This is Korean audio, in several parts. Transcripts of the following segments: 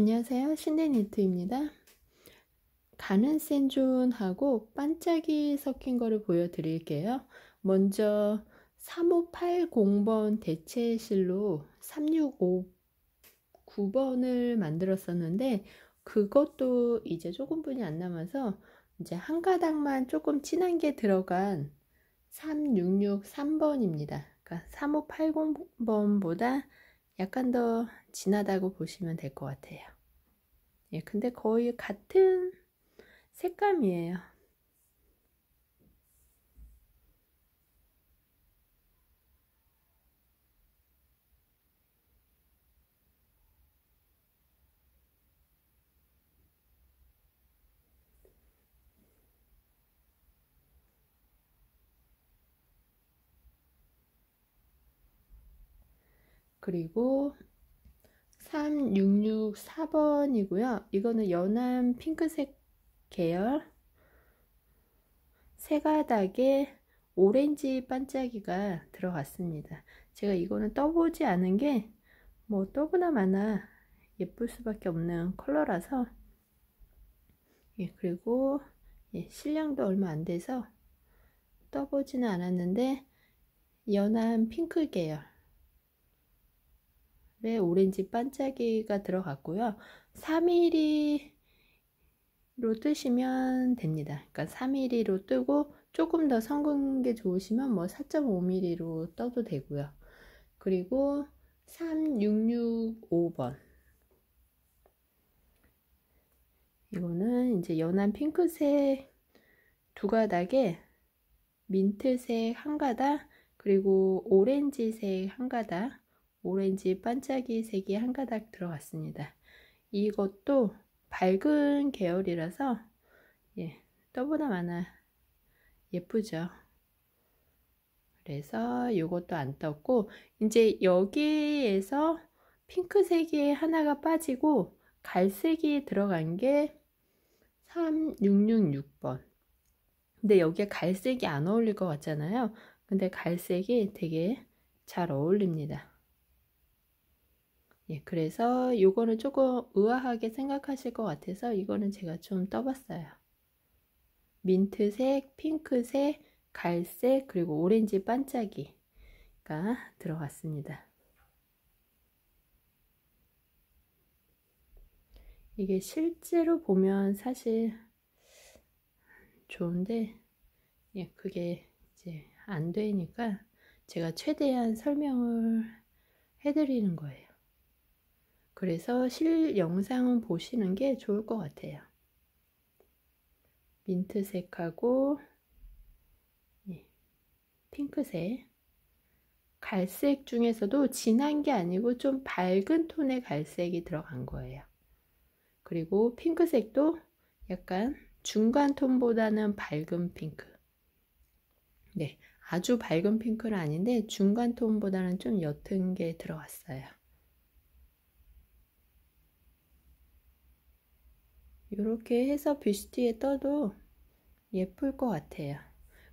안녕하세요. 신데니트입니다. 가는 센존하고 반짝이 섞인 거를 보여드릴게요. 먼저 3580번 대체실로 3659번을 만들었었는데 그것도 이제 조금분이 안 남아서 이제 한 가닥만 조금 진한 게 들어간 3663번입니다. 그러니까 3580번보다 약간 더 진하다고 보시면 될 것 같아요. 예, 근데 거의 같은 색감이에요. 그리고 3664번이고요. 이거는 연한 핑크색 계열 세 가닥에 오렌지 반짝이가 들어갔습니다. 제가 이거는 떠보지 않은 게 뭐 떠보나 마나 예쁠 수밖에 없는 컬러라서 예, 그리고 예, 실량도 얼마 안 돼서 떠보지는 않았는데 연한 핑크 계열 에 네, 오렌지 반짝이가 들어갔고요. 3mm로 뜨시면 됩니다. 그러니까 3mm로 뜨고 조금 더 섞은 게 좋으시면 뭐 4.5mm로 떠도 되고요. 그리고 3665번 이거는 이제 연한 핑크색 두 가닥에 민트색 한 가닥 그리고 오렌지색 한 가닥 오렌지 반짝이 색이 한 가닥 들어갔습니다. 이것도 밝은 계열이라서 예, 떠보다 많아 예쁘죠. 그래서 이것도 안 떴고 이제 여기에서 핑크색이 하나가 빠지고 갈색이 들어간 게 3666번 근데 여기에 갈색이 안 어울릴 것 같잖아요 근데 갈색이 되게 잘 어울립니다 예, 그래서 이거는 조금 의아하게 생각하실 것 같아서 이거는 제가 좀 떠봤어요. 민트색, 핑크색, 갈색, 그리고 오렌지 반짝이가 들어갔습니다. 이게 실제로 보면 사실 좋은데 예, 그게 이제 안 되니까 제가 최대한 설명을 해드리는 거예요. 그래서 실 영상은 보시는 게 좋을 것 같아요. 민트색하고 예, 핑크색 갈색 중에서도 진한 게 아니고 좀 밝은 톤의 갈색이 들어간 거예요. 그리고 핑크색도 약간 중간 톤보다는 밝은 핑크. 네, 아주 밝은 핑크는 아닌데 중간 톤보다는 좀 옅은 게 들어왔어요. 이렇게 해서 뷰시티에 떠도 예쁠 것 같아요.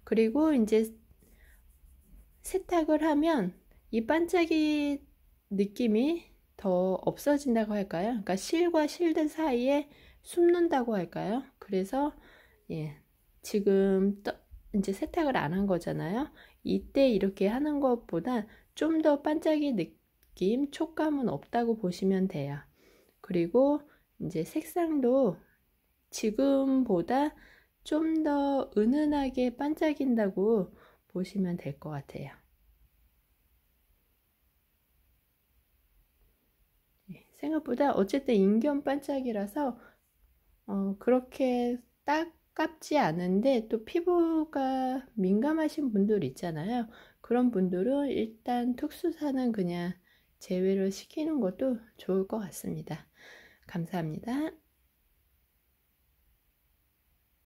그리고 이제 세탁을 하면 이 반짝이 느낌이 더 없어진다고 할까요? 그러니까 실과 실들 사이에 숨는다고 할까요? 그래서 예, 지금 떠, 이제 세탁을 안 한 거잖아요. 이때 이렇게 하는 것보다 좀 더 반짝이 느낌, 촉감은 없다고 보시면 돼요. 그리고 이제 색상도 지금보다 좀 더 은은하게 반짝인다고 보시면 될 것 같아요. 예, 생각보다 어쨌든 인견 반짝이라서 어, 그렇게 딱깝지 않은데 또 피부가 민감하신 분들 있잖아요. 그런 분들은 일단 특수사는 그냥 제외를 시키는 것도 좋을 것 같습니다. 감사합니다.